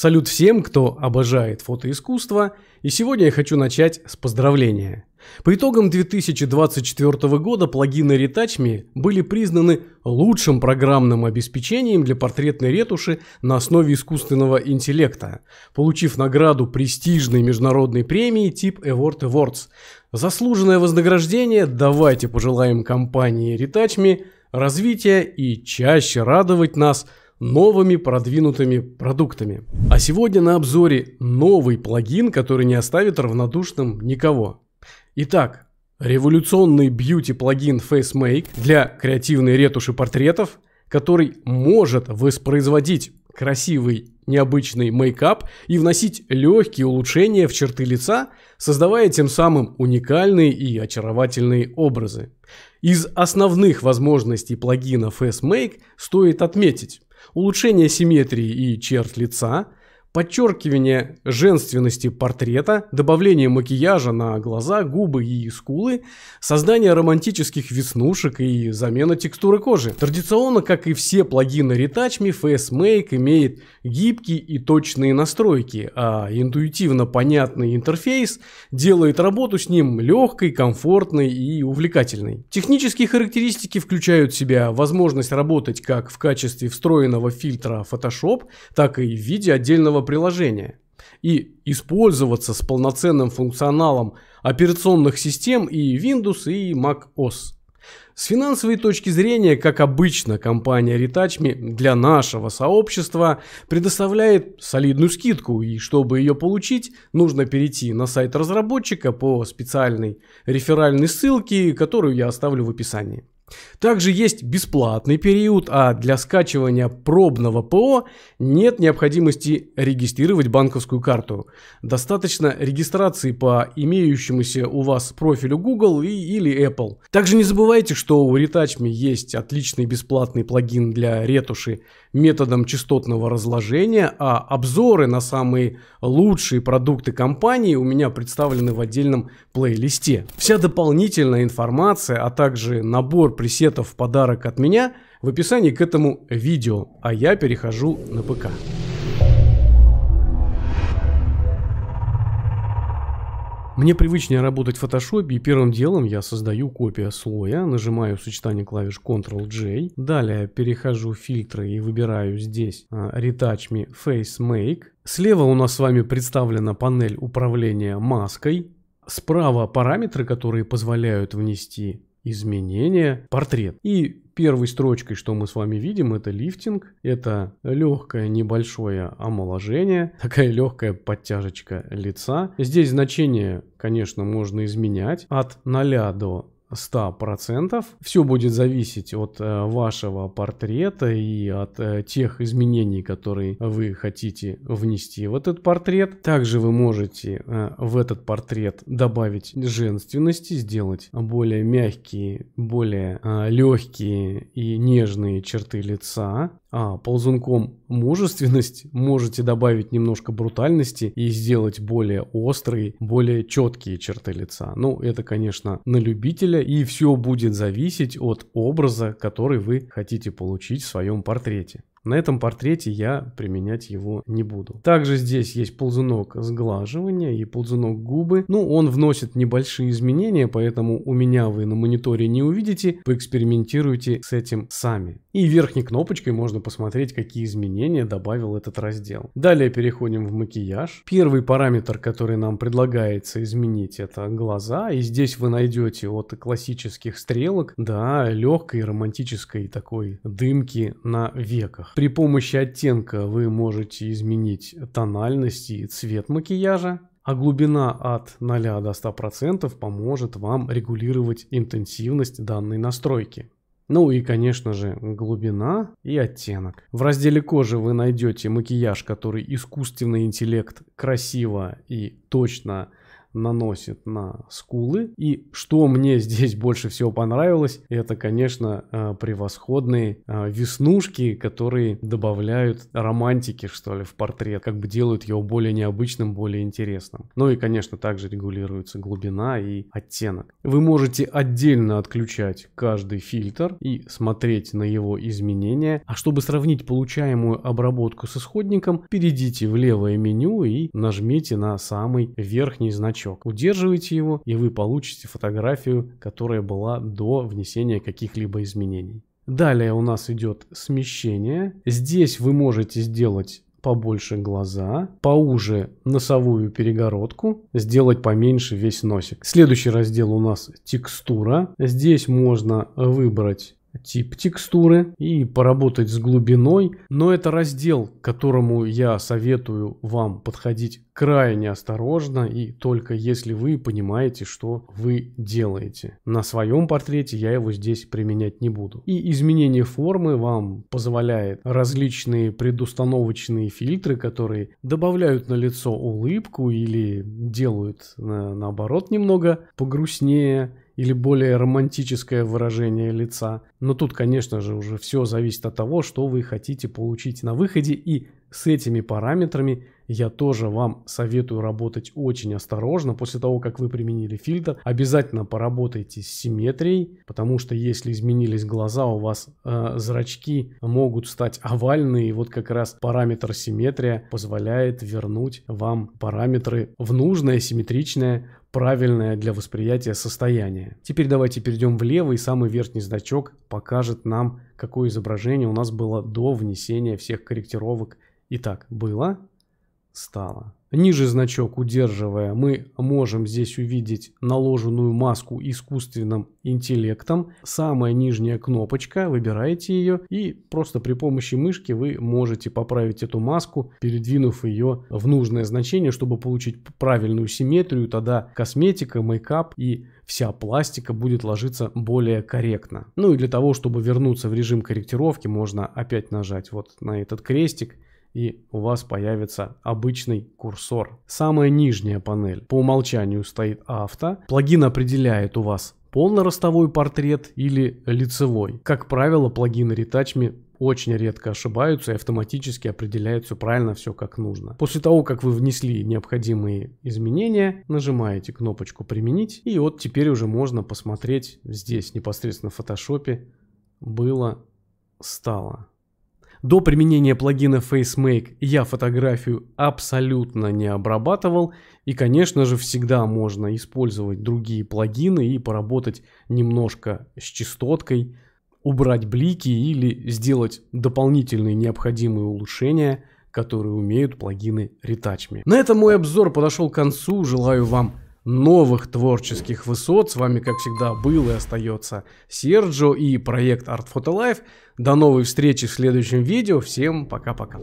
Салют всем, кто обожает фотоискусство, и сегодня я хочу начать с поздравления. По итогам 2024 года плагины Retouch.me были признаны лучшим программным обеспечением для портретной ретуши на основе искусственного интеллекта, получив награду престижной международной премии тип Award Awards. Заслуженное вознаграждение давайте пожелаем компании Retouch.me развития и чаще радовать нас – новыми продвинутыми продуктами. А сегодня на обзоре новый плагин, который не оставит равнодушным никого. Итак, революционный бьюти-плагин FaceMake для креативной ретуши портретов, который может воспроизводить красивый необычный мейкап и вносить легкие улучшения в черты лица, создавая тем самым уникальные и очаровательные образы. Из основных возможностей плагина FaceMake стоит отметить улучшение симметрии и черт лица – подчеркивание женственности портрета, добавление макияжа на глаза, губы и скулы, создание романтических веснушек и замена текстуры кожи. Традиционно, как и все плагины Retouch Me Retouch.me, Make, имеет гибкие и точные настройки, а интуитивно понятный интерфейс делает работу с ним легкой, комфортной и увлекательной. Технические характеристики включают в себя возможность работать как в качестве встроенного фильтра Photoshop, так и в виде отдельного мобильного приложения и использоваться с полноценным функционалом операционных систем и Windows, и Mac OS. С финансовой точки зрения, как обычно, компания Retouchme для нашего сообщества предоставляет солидную скидку, и чтобы ее получить, нужно перейти на сайт разработчика по специальной реферальной ссылке, которую я оставлю в описании. Также есть бесплатный период, а для скачивания пробного ПО нет необходимости регистрировать банковскую карту. Достаточно регистрации по имеющемуся у вас профилю Google и, или Apple. Также не забывайте, что у ReTouchMe есть отличный бесплатный плагин для ретуши методом частотного разложения, а обзоры на самые лучшие продукты компании у меня представлены в отдельном плейлисте. Вся дополнительная информация, а также набор пресетов в подарок от меня в описании к этому видео, а я перехожу на ПК. Мне привычнее работать в Photoshop, и первым делом я создаю копию слоя, нажимаю сочетание клавиш Ctrl-J, далее перехожу в фильтры и выбираю здесь а, Retouch Me Face Make. Слева у нас с вами представлена панель управления маской, справа параметры, которые позволяют внести изменение портрет. И первой строчкой, что мы с вами видим, это лифтинг, это легкое небольшое омоложение, такая легкая подтяжечка лица. Здесь значение, конечно, можно изменять от 0 до 100%. Все будет зависеть от э, вашего портрета и от э, тех изменений, которые вы хотите внести в этот портрет. Также вы можете э, в этот портрет добавить женственности, сделать более мягкие, более легкие и нежные черты лица. А ползунком мужественность можете добавить немножко брутальности и сделать более острые, более четкие черты лица. Ну, это, конечно, на любителя и все будет зависеть от образа, который вы хотите получить в своем портрете. На этом портрете я применять его не буду. Также здесь есть ползунок сглаживания и ползунок губы. Ну, он вносит небольшие изменения, поэтому у меня вы на мониторе не увидите. Поэкспериментируйте с этим сами. И верхней кнопочкой можно посмотреть, какие изменения добавил этот раздел. Далее переходим в макияж. Первый параметр, который нам предлагается изменить, это глаза. И здесь вы найдете от классических стрелок до легкой романтической такой дымки на веках. При помощи оттенка вы можете изменить тональность и цвет макияжа, а глубина от 0 до 100% поможет вам регулировать интенсивность данной настройки. Ну и, конечно же, глубина и оттенок. В разделе кожи вы найдете макияж, который искусственный интеллект красиво и точно наносит на скулы. И что мне здесь больше всего понравилось, это, конечно, э, превосходные э, веснушки, которые добавляют романтики, что ли, в портрет, как бы делают его более необычным, более интересным. Ну и, конечно, также регулируется глубина и оттенок. Вы можете отдельно отключать каждый фильтр и смотреть на его изменения. А чтобы сравнить получаемую обработку с исходником, перейдите в левое меню и нажмите на самый верхний значок значок. Удерживайте его, и вы получите фотографию, которая была до внесения каких-либо изменений. Далее у нас идет смещение. Здесь вы можете сделать побольше глаза, поуже носовую перегородку, сделать поменьше весь носик. Следующий раздел у нас текстура. Здесь можно выбрать тип текстуры и поработать с глубиной. Но это раздел, к которому я советую вам подходить крайне осторожно и только если вы понимаете, что вы делаете. На своем портрете я его здесь применять не буду. И изменение формы вам позволяет различные предустановочные фильтры, которые добавляют на лицо улыбку или делают э, наоборот немного погрустнее или более романтическое выражение лица. Но тут, конечно же, уже все зависит от того, что вы хотите получить на выходе, и с этими параметрами я тоже вам советую работать очень осторожно. После того, как вы применили фильтр, обязательно поработайте с симметрией, потому что если изменились глаза, у вас э, зрачки могут стать овальные. И вот как раз параметр симметрия позволяет вернуть вам параметры в нужное, симметричное правильное для восприятия состояние. Теперь давайте перейдем влево, и самый верхний значок покажет нам, какое изображение у нас было до внесения всех корректировок. Итак, было, стало. Ниже значок удерживая, мы можем здесь увидеть наложенную маску искусственным интеллектом. Самая нижняя кнопочка, выбираете ее и просто при помощи мышки вы можете поправить эту маску, передвинув ее в нужное значение, чтобы получить правильную симметрию. Тогда косметика, мейкап и вся пластика будет ложиться более корректно. Ну и для того, чтобы вернуться в режим корректировки, можно опять нажать вот на этот крестик и у вас появится обычный курсор. Самая нижняя панель по умолчанию стоит авто. Плагин определяет у вас полноростовой портрет или лицевой. Как правило, плагины ретачми очень редко ошибаются и автоматически определяют все правильно, все как нужно. После того, как вы внесли необходимые изменения, нажимаете кнопочку «Применить» и вот теперь уже можно посмотреть здесь непосредственно в фотошопе было, стало. До применения плагина FaceMake я фотографию абсолютно не обрабатывал. И, конечно же, всегда можно использовать другие плагины и поработать немножко с частоткой, убрать блики или сделать дополнительные необходимые улучшения, которые умеют плагины Retouch Me. На этом мой обзор подошел к концу. Желаю вам новых творческих высот. С вами, как всегда, был и остается Серджо и проект Art Photo Life. До новой встречи в следующем видео. Всем пока-пока.